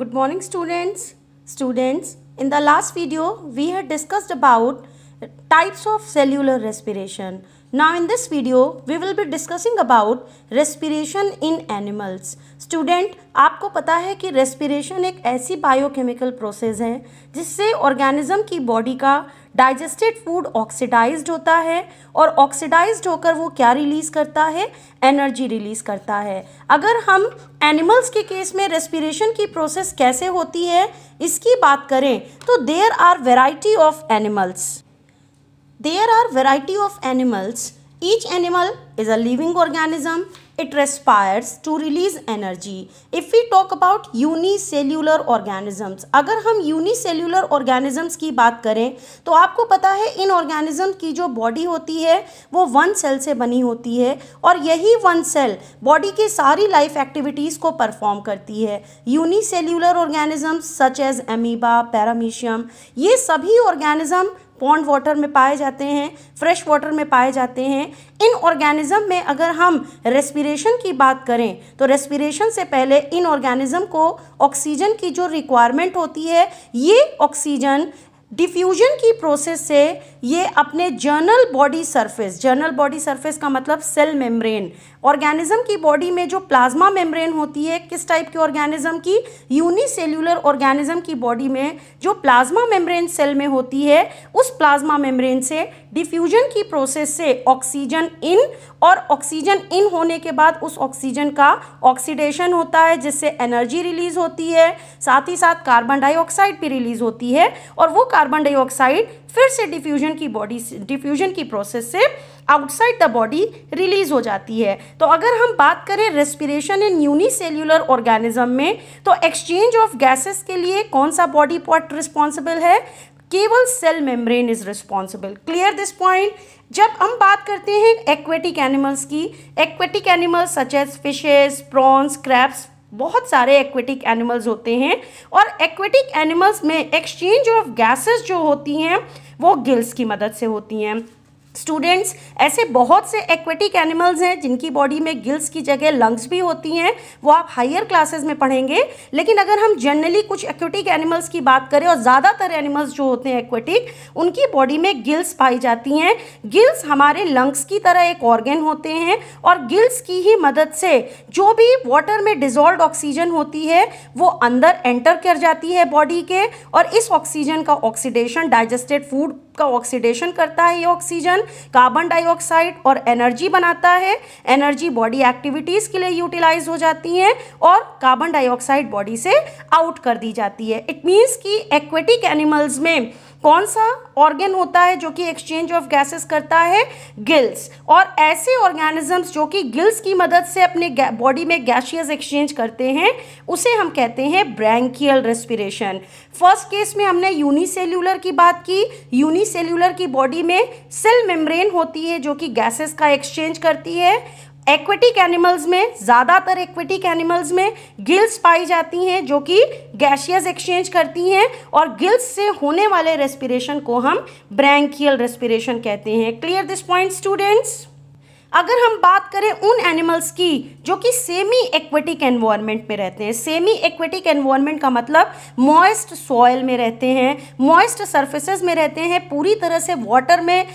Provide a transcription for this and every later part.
Good morning students. Students, in the last video we had discussed about types of cellular respiration. Now in this video, we will be discussing about respiration in animals. Student, आपको पता है कि respiration एक ऐसी biochemical process है जिससे organism की body का digested food oxidized होता है और oxidized होकर वो क्या release करता है energy release करता है अगर हम animals के case में respiration की process कैसे होती है इसकी बात करें तो there are variety of animals There are variety of animals. Each animal is a living organism. It respires to release energy. If we talk about unicellular organisms, अगर हम unicellular organisms की बात करें तो आपको पता है इन organism की जो बॉडी होती है वो वन सेल से बनी होती है और यही वन सेल बॉडी की सारी लाइफ एक्टिविटीज़ को परफॉर्म करती है unicellular organisms such as amoeba paramecium ये सभी ऑर्गेनिज्म पॉन्ड वाटर में पाए जाते हैं फ्रेश वाटर में पाए जाते हैं इन ऑर्गेनिज्म में अगर हम रेस्पिरेशन की बात करें तो रेस्पिरेशन से पहले इन ऑर्गेनिज़म को ऑक्सीजन की जो रिक्वायरमेंट होती है ये ऑक्सीजन डिफ्यूजन की प्रोसेस से ये अपने general body surface general body surface का मतलब सेल मेम्ब्रेन ऑर्गेनिज्म की बॉडी में जो प्लाज्मा मेम्ब्रेन होती है किस टाइप की ऑर्गेनिज्म की यूनिसेल्यूलर ऑर्गेनिज्म की बॉडी में जो प्लाज्मा मेम्ब्रेन सेल में होती है उस प्लाज्मा मेम्ब्रेन से डिफ्यूजन की प्रोसेस से ऑक्सीजन इन और ऑक्सीजन इन होने के बाद उस ऑक्सीजन का ऑक्सीडेशन होता है जिससे एनर्जी रिलीज होती है साथ ही साथ कार्बन डाइऑक्साइड भी रिलीज होती है और वो कार्बन डाइऑक्साइड फिर से डिफ्यूजन की बॉडी डिफ्यूजन की प्रोसेस से आउटसाइड द बॉडी रिलीज हो जाती है तो अगर हम बात करें रेस्पिरेशन इन यूनिसेल्यूलर ऑर्गेनिज्म में तो एक्सचेंज ऑफ गैसेस के लिए कौन सा बॉडी पार्ट रिस्पॉन्सिबल है केवल cell membrane is responsible clear this point जब हम बात करते हैं एक्वेटिक एनिमल्स की aquatic animals such as prawns crabs बहुत सारे एक्वेटिक एनिमल्स होते हैं और एक्वेटिक एनिमल्स में एक्सचेंज ऑफ गैसेस जो होती हैं वो गिल्स की मदद से होती हैं स्टूडेंट्स ऐसे बहुत से एक्वेटिक एनिमल्स हैं जिनकी बॉडी में गिल्स की जगह लंग्स भी होती हैं वो आप हायर क्लासेस में पढ़ेंगे लेकिन अगर हम जनरली कुछ एक्वेटिक एनिमल्स की बात करें और ज़्यादातर एनिमल्स जो होते हैं एक्वेटिक उनकी बॉडी में गिल्स पाई जाती हैं गिल्स हमारे लंग्स की तरह एक ऑर्गेन होते हैं और गिल्स की ही मदद से जो भी वाटर में डिजॉल्व ऑक्सीजन होती है वो अंदर एंटर कर जाती है बॉडी के और इस ऑक्सीजन का ऑक्सीडेशन डाइजेस्टेड फूड का ऑक्सीडेशन करता है ये ऑक्सीजन कार्बन डाइऑक्साइड और एनर्जी बनाता है एनर्जी बॉडी एक्टिविटीज़ के लिए यूटिलाइज हो जाती है और कार्बन डाइऑक्साइड बॉडी से आउट कर दी जाती है इट मीन्स कि एक्वेटिक एनिमल्स में कौन सा ऑर्गेन होता है जो कि एक्सचेंज ऑफ गैसेस करता है गिल्स और ऐसे ऑर्गेनिजम्स जो कि गिल्स की मदद से अपने बॉडी में गैशियस एक्सचेंज करते हैं उसे हम कहते हैं ब्रैंकियल रेस्पिरेशन फर्स्ट केस में हमने यूनिसेल्यूलर की बात की यूनिसेल्यूलर की बॉडी में सेल मेम्ब्रेन होती है जो कि गैसेस का एक्सचेंज करती है एक्वेटिक एनिमल्स में ज़्यादातर एक्वेटिक एनिमल्स में गिल्स पाई जाती हैं जो कि गैशियस एक्सचेंज करती हैं और गिल्स से होने वाले रेस्पिरेशन को हम ब्रैंकियल रेस्पिरेशन कहते हैं क्लियर दिस पॉइंट स्टूडेंट्स अगर हम बात करें उन एनिमल्स की जो कि सेमी एक्वेटिक एनवायरनमेंट में रहते हैं सेमी एक्वेटिक एनवायरनमेंट का मतलब मॉइस्ट सॉयल में रहते हैं मॉइस्ट सर्फेसेस में रहते हैं पूरी तरह से वाटर में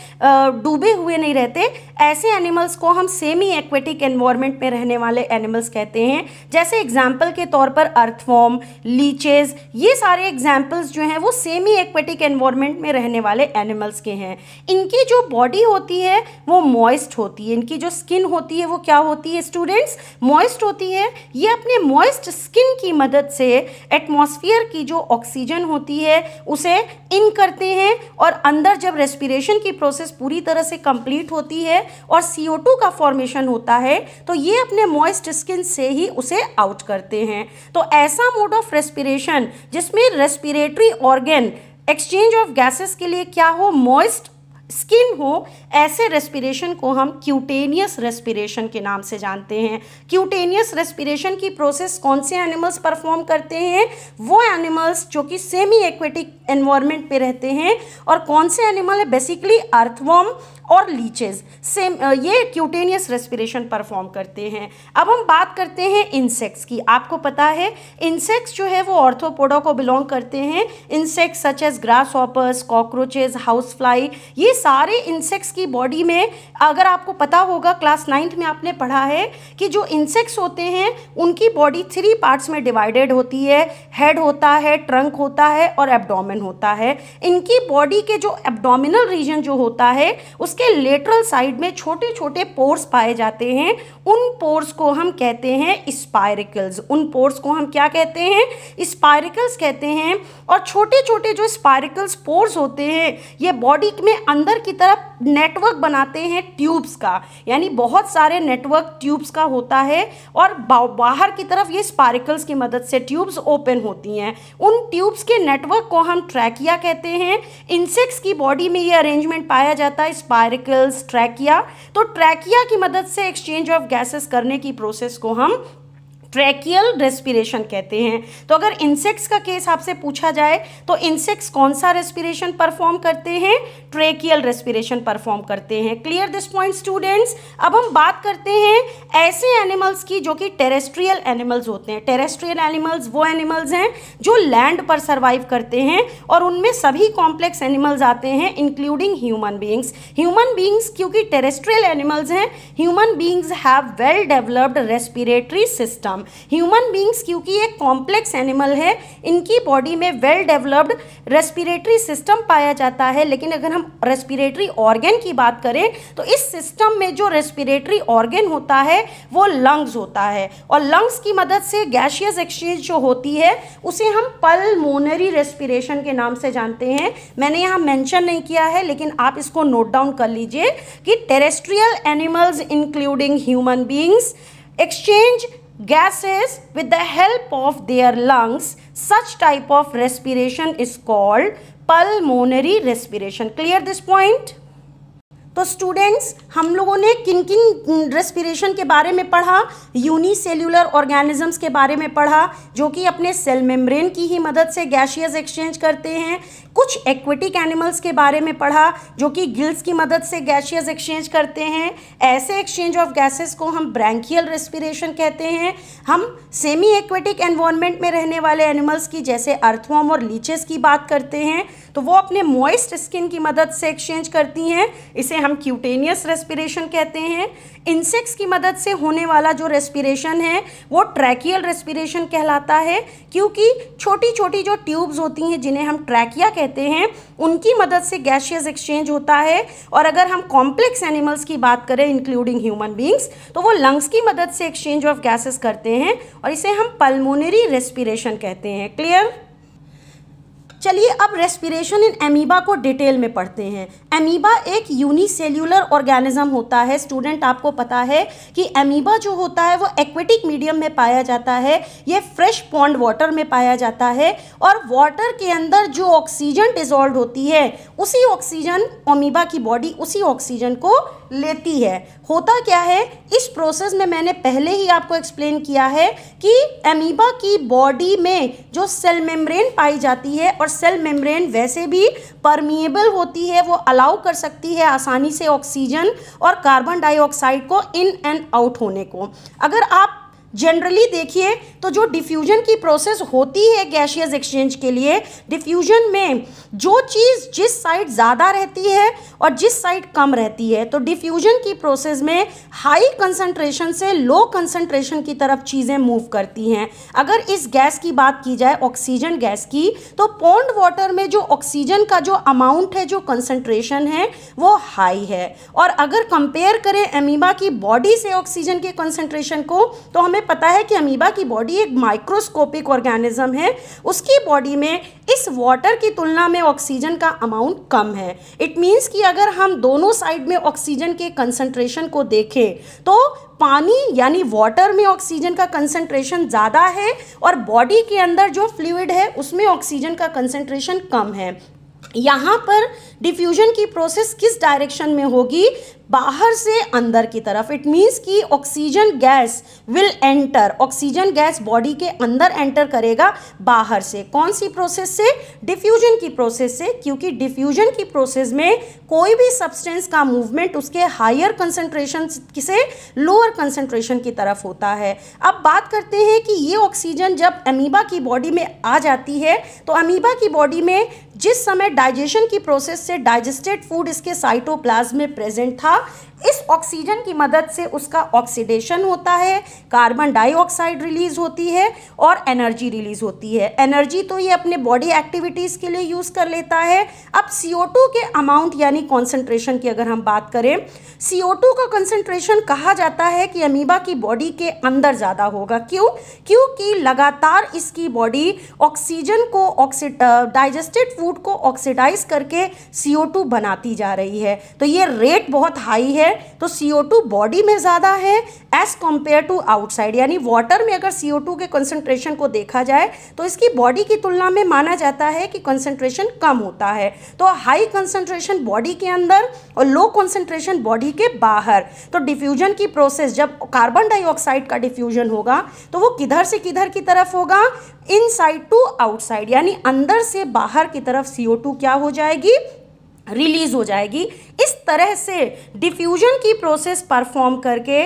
डूबे हुए नहीं रहते ऐसे एनिमल्स को हम सेमी एक्वेटिक एनवायरनमेंट में रहने वाले एनिमल्स कहते हैं जैसे एग्जाम्पल के तौर पर अर्थफॉर्म लीचेज ये सारे एग्जाम्पल्स जो हैं वो सेमी एक्वेटिक एनवायरनमेंट में रहने वाले एनिमल्स के हैं इनकी जो बॉडी होती है वो मॉइस्ट होती है इनकी जो स्किन होती है वो क्या होती है स्टूडेंट्स मॉइस्ट होती है ये अपने मॉइस्ट स्किन की मदद से एटमॉस्फेयर की जो ऑक्सीजन होती है उसे इन करते हैं और अंदर जब रेस्पिरेशन की प्रोसेस पूरी तरह से कंप्लीट होती है और सी का फॉर्मेशन होता है तो ये अपने मॉइस्ट स्किन से ही उसे आउट करते हैं तो ऐसा मोड ऑफ रेस्पिरेशन जिसमें respiratory organ exchange of gases के लिए क्या हो मॉइस्ट स्किन हो ऐसे रेस्पिरेशन को हम क्यूटेनियस रेस्पिरेशन के नाम से जानते हैं क्यूटेनियस रेस्पिरेशन की प्रोसेस कौन से एनिमल्स परफॉर्म करते हैं वो एनिमल्स जो कि सेमी एक्वेटिक एनवायरमेंट पे रहते हैं और कौन से एनिमल है बेसिकली अर्थवॉम और लीचेज सेम ये क्यूटेनियस रेस्पिरेशन परफॉर्म करते हैं अब हम बात करते हैं इंसेक्ट्स की आपको पता है इंसेक्ट्स जो है वो ऑर्थोपोडा को बिलोंग करते हैं insects such as grasshoppers cockroaches house fly ये सारे इंसेक्ट्स की बॉडी में अगर आपको पता होगा क्लास नाइन्थ में आपने पढ़ा है कि जो इंसेक्ट्स होते हैं उनकी बॉडी थ्री पार्ट्स में डिवाइडेड होती है हेड होता है ट्रंक होता है और एबडोमिन कारण होता है इनकी बॉडी के जो एब्डोमिनल रीजन जो होता है उसके लेटरल साइड में छोटे छोटे पोर्स पाए जाते हैं उन पोर्स को हम कहते हैं स्पायरिकल्स उन पोर्स को हम क्या कहते हैं स्पायरिकल्स कहते हैं और छोटे छोटे जो स्पायरिकल्स पोर्स होते हैं ये बॉडी में अंदर की तरफ नेटवर्क बनाते हैं ट्यूब्स का यानी बहुत सारे नेटवर्क ट्यूब्स का होता है और बाहर की तरफ ये स्पायरिकल्स की मदद से ट्यूब्स ओपन होती हैं उन ट्यूब्स के नेटवर्क को हम ट्रैकिया कहते हैं इंसेक्ट्स की बॉडी में ये अरेंजमेंट पाया जाता है स्पायरिकल्स ट्रैकिया तो ट्रैकिया की मदद से एक्सचेंज ऑफ गैसेस करने की प्रोसेस को हम ट्रैकियल रेस्पिरेशन कहते हैं तो अगर इंसेक्ट्स का केस आपसे पूछा जाए तो इंसेक्ट्स कौन सा रेस्पिरेशन परफॉर्म करते हैं ट्रैकियल रेस्पिरेशन परफॉर्म करते हैं क्लियर दिस पॉइंट स्टूडेंट्स अब हम बात करते हैं ऐसे एनिमल्स की जो कि टेरेस्ट्रियल एनिमल्स होते हैं टेरेस्ट्रियल एनिमल्स वो एनिमल्स हैं जो लैंड पर सर्वाइव करते हैं और उनमें सभी कॉम्प्लेक्स एनिमल्स आते हैं including human beings human beings क्योंकि टेरेस्ट्रियल एनिमल्स हैं human beings have well developed respiratory system human beings क्योंकि एक कॉम्प्लेक्स एनिमल है इनकी बॉडी में वेल डेवलप्ड रेस्पिरेटरी सिस्टम पाया जाता है लेकिन अगर हम रेस्पिरेटरी ऑर्गेन की बात करें तो इस सिस्टम में जो रेस्पिरेटरी ऑर्गेन होता है वो लंग्स होता है और लंग्स की मदद से गैशियस एक्सचेंज जो होती है उसे हम पलमोनरी रेस्पिरेशन के नाम से जानते हैं मैंने यहाँ मैंशन नहीं किया है लेकिन आप इसको नोट डाउन कर लीजिए कि terrestrial animals including human beings exchange gases with the help of their lungs. Such type of respiration is called pulmonary respiration. Clear this point? तो स्टूडेंट्स हम लोगों ने किन किन रेस्पिरेशन के बारे में पढ़ा यूनिसेल्यूलर ऑर्गेनिजम्स के बारे में पढ़ा जो कि अपने सेल मेम्ब्रेन की ही मदद से गैशियस एक्सचेंज करते हैं कुछ एक्वेटिक एनिमल्स के बारे में पढ़ा जो कि गिल्स की मदद से गैशियस एक्सचेंज करते हैं ऐसे एक्सचेंज ऑफ गैसेस को हम ब्रैंकियल रेस्पिरेशन कहते हैं हम सेमी एक्वेटिक एनवायरमेंट में रहने वाले एनिमल्स की जैसे अर्थवॉम और लीचेस की बात करते हैं तो वो अपने मॉइस्ट स्किन की मदद से एक्सचेंज करती हैं इसे हम क्यूटेनियस रेस्पिरेशन कहते हैं इंसेक्ट्स की मदद से होने वाला जो रेस्पिरेशन है वो ट्रैकियल रेस्पिरेशन कहलाता है क्योंकि छोटी छोटी जो ट्यूब्स होती हैं जिन्हें हम ट्रैकिया कहते हैं उनकी मदद से गैशियस एक्सचेंज होता है और अगर हम कॉम्प्लेक्स एनिमल्स की बात करें इंक्लूडिंग ह्यूमन बींग्स तो वो लंग्स की मदद से एक्सचेंज ऑफ गैसेस करते हैं और इसे हम पल्मोनरी रेस्पिरेशन कहते हैं क्लियर चलिए अब रेस्पिरेशन इन एमीबा को डिटेल में पढ़ते हैं एमीबा एक यूनिसेल्यूलर ऑर्गेनिज्म होता है स्टूडेंट आपको पता है कि एमीबा जो होता है वो एक्वेटिक मीडियम में पाया जाता है ये फ्रेश पॉन्ड वाटर में पाया जाता है और वाटर के अंदर जो ऑक्सीजन डिजॉल्व होती है उसी ऑक्सीजन अमीबा की बॉडी उसी ऑक्सीजन को लेती है होता क्या है इस प्रोसेस में मैंने पहले ही आपको एक्सप्लेन किया है कि एमीबा की बॉडी में जो सेल मेम्ब्रेन पाई जाती है और और सेल मेम्ब्रेन वैसे भी परमिएबल होती है वो अलाउ कर सकती है आसानी से ऑक्सीजन और कार्बन डाइऑक्साइड को इन एंड आउट होने को अगर आप जनरली देखिए तो जो डिफ्यूजन की प्रोसेस होती है गैशियस एक्सचेंज के लिए डिफ्यूजन में जो चीज़ जिस साइड ज़्यादा रहती है और जिस साइड कम रहती है तो डिफ्यूजन की प्रोसेस में हाई कंसंट्रेशन से लो कंसंट्रेशन की तरफ चीज़ें मूव करती हैं अगर इस गैस की बात की जाए ऑक्सीजन गैस की तो पोंड वाटर में जो ऑक्सीजन का जो अमाउंट है जो कंसनट्रेशन है वो हाई है और अगर कंपेयर करें अमीबा की बॉडी से ऑक्सीजन के कंसनट्रेशन को तो हमें पता है कि अमीबा की बॉडी एक माइक्रोस्कोपिक ऑर्गेनिज्म है उसकी बॉडी में इस वाटर की तुलना में ऑक्सीजन का अमाउंट कम है इट मीन्स कि अगर हम दोनों साइड में ऑक्सीजन के कंसनट्रेशन को देखें तो पानी यानी वाटर में ऑक्सीजन का कंसंट्रेशन ज़्यादा है और बॉडी के अंदर जो फ्लूड है उसमें ऑक्सीजन का कंसंट्रेशन कम है यहाँ पर डिफ्यूजन की प्रोसेस किस डायरेक्शन में होगी बाहर से अंदर की तरफ इट मीन्स कि oxygen gas will enter oxygen gas body के अंदर एंटर करेगा बाहर से कौन सी प्रोसेस से डिफ्यूजन की प्रोसेस से क्योंकि डिफ्यूजन की प्रोसेस में कोई भी सब्सटेंस का मूवमेंट उसके हायर कंसेंट्रेशन से लोअर कंसेंट्रेशन की तरफ होता है अब बात करते हैं कि ये ऑक्सीजन जब अमीबा की बॉडी में आ जाती है तो अमीबा की बॉडी में जिस समय डाइजेशन की प्रोसेस से डाइजेस्टेड फूड इसके साइटोप्लाज्म में प्रेजेंट था Gracias. इस ऑक्सीजन की मदद से उसका ऑक्सीडेशन होता है कार्बन डाइऑक्साइड रिलीज होती है और एनर्जी रिलीज होती है एनर्जी तो ये अपने बॉडी एक्टिविटीज़ के लिए यूज़ कर लेता है अब सी के अमाउंट यानी कॉन्सेंट्रेशन की अगर हम बात करें सी का कंसनट्रेशन कहा जाता है कि अमीबा की बॉडी के अंदर ज़्यादा होगा क्यों क्योंकि लगातार इसकी बॉडी ऑक्सीजन को ऑक्सीड डाइजेस्टेड फूड को ऑक्सीडाइज करके सी बनाती जा रही है तो ये रेट बहुत हाई है है तो CO2 बॉडी में ज़्यादा है एज कम्पेयर टू आउटसाइड यानी वाटर में अगर CO2 के कंसनट्रेशन को देखा जाए तो इसकी बॉडी की तुलना में माना जाता है कि कंसनट्रेशन कम होता है तो हाई कंसनट्रेशन बॉडी के अंदर और लो कंसनट्रेशन बॉडी के बाहर तो डिफ्यूजन की प्रोसेस जब कार्बन डाइऑक्साइड का डिफ्यूजन होगा तो वो किधर से किधर की तरफ होगा इनसाइड टू आउटसाइड यानी अंदर से बाहर की तरफ CO2 क्या हो जाएगी रिलीज हो जाएगी इस तरह से डिफ्यूजन की प्रोसेस परफॉर्म करके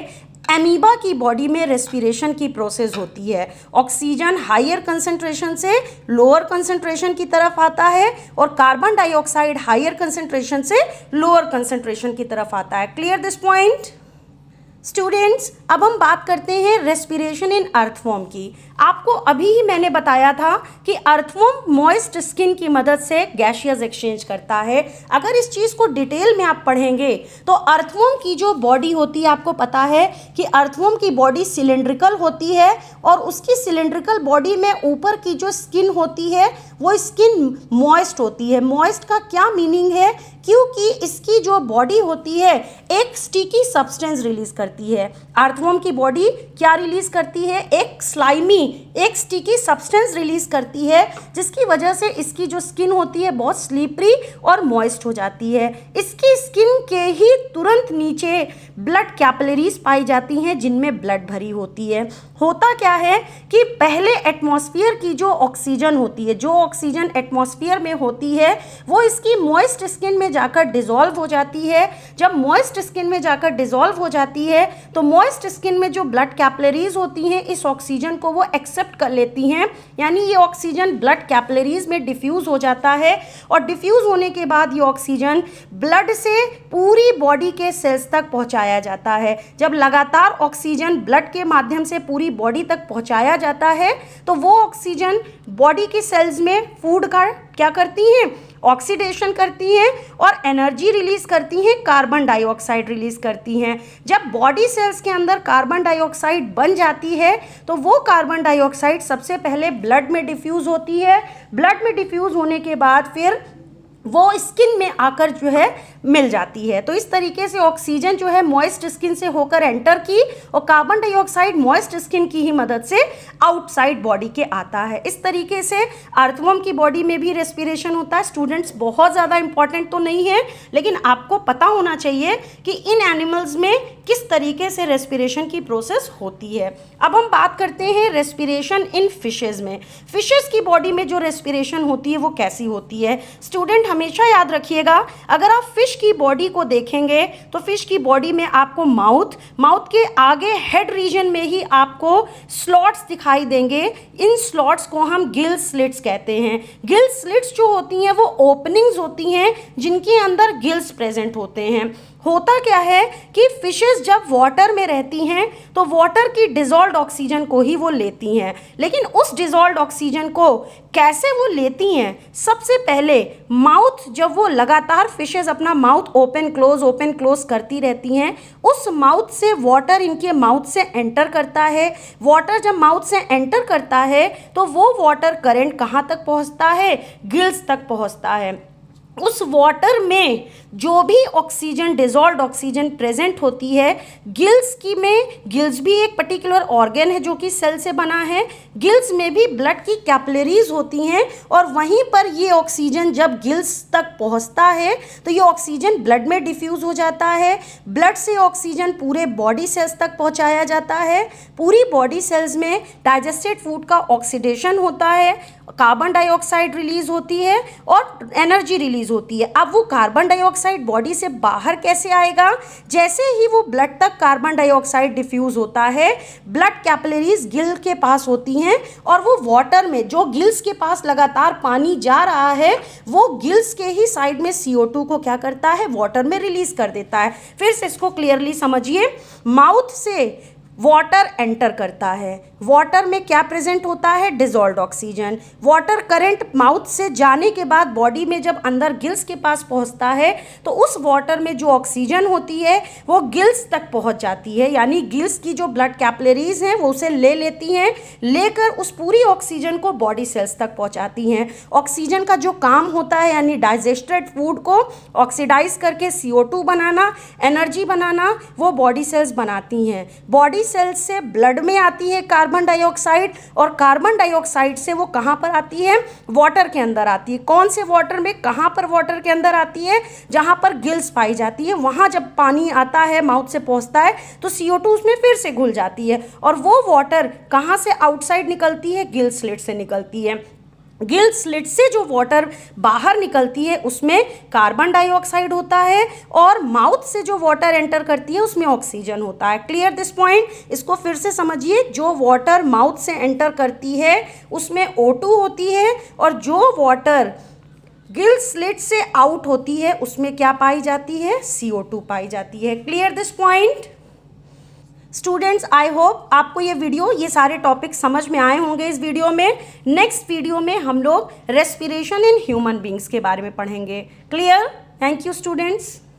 एमीबा की बॉडी में रेस्पिरेशन की प्रोसेस होती है ऑक्सीजन हायर कंसंट्रेशन से लोअर कंसंट्रेशन की तरफ आता है और कार्बन डाइऑक्साइड हायर कंसंट्रेशन से लोअर कंसंट्रेशन की तरफ आता है क्लियर दिस पॉइंट स्टूडेंट्स अब हम बात करते हैं रेस्पिरेशन इन अर्थवॉम की आपको अभी ही मैंने बताया था कि अर्थवॉम मॉइस्ट स्किन की मदद से गैशियस एक्सचेंज करता है अगर इस चीज़ को डिटेल में आप पढ़ेंगे तो अर्थवॉम की जो बॉडी होती है आपको पता है कि अर्थवॉम की बॉडी सिलेंड्रिकल होती है और उसकी सिलेंड्रिकल बॉडी में ऊपर की जो स्किन होती है वो स्किन मॉइस्ट होती है मॉइस्ट का क्या मीनिंग है क्योंकि इसकी जो बॉडी होती है एक स्टिकी सब्सटेंस रिलीज करती है आर्थवम की बॉडी क्या रिलीज करती है एक स्लाइमी एक स्टिकी सब्सटेंस रिलीज करती है जिसकी वजह से इसकी जो स्किन होती है बहुत स्लीपरी और मॉइस्ट हो जाती है इसकी स्किन के ही तुरंत नीचे ब्लड कैपलरीज पाई जाती हैं जिनमें ब्लड भरी होती है होता क्या है कि पहले एटमॉस्फेयर की जो ऑक्सीजन होती है जो ऑक्सीजन एटमॉस्फेयर में होती है वो इसकी मॉइस्ट स्किन में जाकर डिजॉल्व हो जाती है जब मॉइस्ट स्किन में जाकर डिजॉल्व हो जाती है तो मॉइस्ट स्किन में जो ब्लड कैपलरीज होती हैं इस ऑक्सीजन को वो एक्सेप्ट कर लेती हैं यानी ये ऑक्सीजन ब्लड कैपलरीज में डिफ्यूज़ हो जाता है और डिफ्यूज़ होने के बाद ये ऑक्सीजन ब्लड से पूरी बॉडी के सेल्स तक पहुँचाया पाया जाता है जब लगातार ऑक्सीजन ब्लड के माध्यम से पूरी बॉडी तक पहुंचाया जाता है तो वो ऑक्सीजन बॉडी की सेल्स में फूड का क्या करती हैं ऑक्सीडेशन करती हैं और एनर्जी रिलीज़ करती हैं कार्बन डाइऑक्साइड रिलीज़ करती हैं जब बॉडी सेल्स के अंदर कार्बन डाइऑक्साइड बन जाती है तो वो कार्बन डाइऑक्साइड सबसे पहले ब्लड में डिफ्यूज़ होती है ब्लड में डिफ्यूज़ होने के बाद फिर वो स्किन में आकर जो है मिल जाती है तो इस तरीके से ऑक्सीजन जो है मॉइस्ट स्किन से होकर एंटर की और कार्बन डाइऑक्साइड मॉइस्ट स्किन की ही मदद से आउटसाइड बॉडी के आता है इस तरीके से अर्थवम की बॉडी में भी रेस्पिरेशन होता है स्टूडेंट्स बहुत ज़्यादा इंपॉर्टेंट तो नहीं है लेकिन आपको पता होना चाहिए कि इन एनिमल्स में किस तरीके से रेस्पिरेशन की प्रोसेस होती है अब हम बात करते हैं रेस्पिरेशन इन फिशेज़ में फिशेज़ की बॉडी में जो रेस्पिरेशन होती है वो कैसी होती है स्टूडेंट हमेशा याद रखिएगा अगर आप फ़िश की बॉडी को देखेंगे तो फ़िश की बॉडी में आपको माउथ माउथ के आगे हेड रीजन में ही आपको स्लॉट्स दिखाई देंगे इन स्लॉट्स को हम गिल स्लिट्स कहते हैं गिल स्लिट्स जो होती हैं वो ओपनिंग्स होती हैं जिनके अंदर गिल्स प्रेजेंट होते हैं होता क्या है कि फिशेस जब वाटर में रहती हैं तो वाटर की डिजॉल्व ऑक्सीजन को ही वो लेती हैं लेकिन उस डिजॉल्व ऑक्सीजन को कैसे वो लेती हैं सबसे पहले माउथ जब वो लगातार फिशेस अपना mouth open close open close करती रहती हैं उस माउथ से वाटर इनके माउथ से एंटर करता है वाटर जब माउथ से एंटर करता है तो वो वाटर करेंट कहाँ तक पहुँचता है गिल्स तक पहुँचता है उस वाटर में जो भी ऑक्सीजन डिजॉल्व ऑक्सीजन प्रेजेंट होती है गिल्स की में गिल्स भी एक पर्टिकुलर ऑर्गेन है जो कि सेल से बना है गिल्स में भी ब्लड की कैपलरीज होती हैं और वहीं पर ये ऑक्सीजन जब गिल्स तक पहुंचता है तो ये ऑक्सीजन ब्लड में डिफ्यूज़ हो जाता है ब्लड से ऑक्सीजन पूरे बॉडी सेल्स तक पहुँचाया जाता है पूरी बॉडी सेल्स में डाइजेस्टेड फूड का ऑक्सीडेशन होता है कार्बन डाइऑक्साइड रिलीज होती है और एनर्जी रिलीज होती है अब वो कार्बन डाइऑक्साइड बॉडी से बाहर कैसे आएगा जैसे ही वो ब्लड तक कार्बन डाइऑक्साइड डिफ्यूज होता है ब्लड कैपलरीज गिल के पास होती हैं और वो वाटर में जो गिल्स के पास लगातार पानी जा रहा है वो गिल्स के ही साइड में सी को क्या करता है वाटर में रिलीज कर देता है फिर से इसको क्लियरली समझिए माउथ से वाटर एंटर करता है वाटर में क्या प्रेजेंट होता है dissolved oxygen water current mouth से जाने के बाद बॉडी में जब अंदर गिल्स के पास पहुंचता है तो उस वाटर में जो ऑक्सीजन होती है वो गिल्स तक पहुंच जाती है यानी गिल्स की जो ब्लड कैपलरीज हैं वो उसे ले लेती हैं लेकर उस पूरी ऑक्सीजन को बॉडी सेल्स तक पहुँचाती हैं ऑक्सीजन का जो काम होता है यानी डाइजेस्टेड फूड को ऑक्सीडाइज करके सी बनाना एनर्जी बनाना वो बॉडी सेल्स बनाती हैं बॉडी सेल्स से ब्लड में आती है कार्बन कार्बन डाइऑक्साइड और कार्बन डाइऑक्साइड से वो कहाँ पर आती है वाटर के अंदर आती है कौन से वाटर में कहाँ पर वाटर के अंदर आती है जहाँ पर गिल्स पाई जाती है वहाँ जब पानी आता है माउथ से पहुँचता है तो सी उसमें फिर से घुल जाती है और वो वाटर कहाँ से आउटसाइड निकलती है गिल स्लेट से निकलती है गिल स्लिट से जो वाटर बाहर निकलती है उसमें कार्बन डाइऑक्साइड होता है और माउथ से जो वाटर एंटर करती है उसमें ऑक्सीजन होता है क्लियर दिस पॉइंट इसको फिर से समझिए जो वाटर माउथ से एंटर करती है उसमें ओ होती है और जो वाटर गिल स्लिट से आउट होती है उसमें क्या पाई जाती है सी पाई जाती है clear this point students I hope आपको ये वीडियो ये सारे टॉपिक समझ में आए होंगे इस वीडियो में नेक्स्ट वीडियो में हम लोग रेस्पिरेशन इन ह्यूमन बींग्स के बारे में पढ़ेंगे क्लियर थैंक यू स्टूडेंट्स